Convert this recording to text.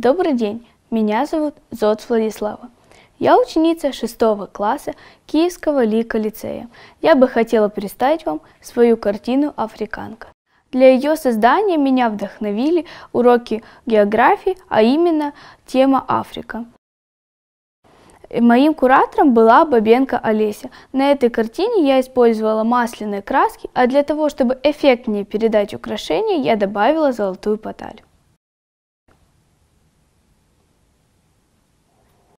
Добрый день, меня зовут Зоц Владислава. Я ученица 6 класса Киевского Лика лицея. Я бы хотела представить вам свою картину «Африканка». Для ее создания меня вдохновили уроки географии, а именно тема Африка. Моим куратором была Бабенко Олеся. На этой картине я использовала масляные краски, а для того, чтобы эффектнее передать украшение, я добавила золотую поталь.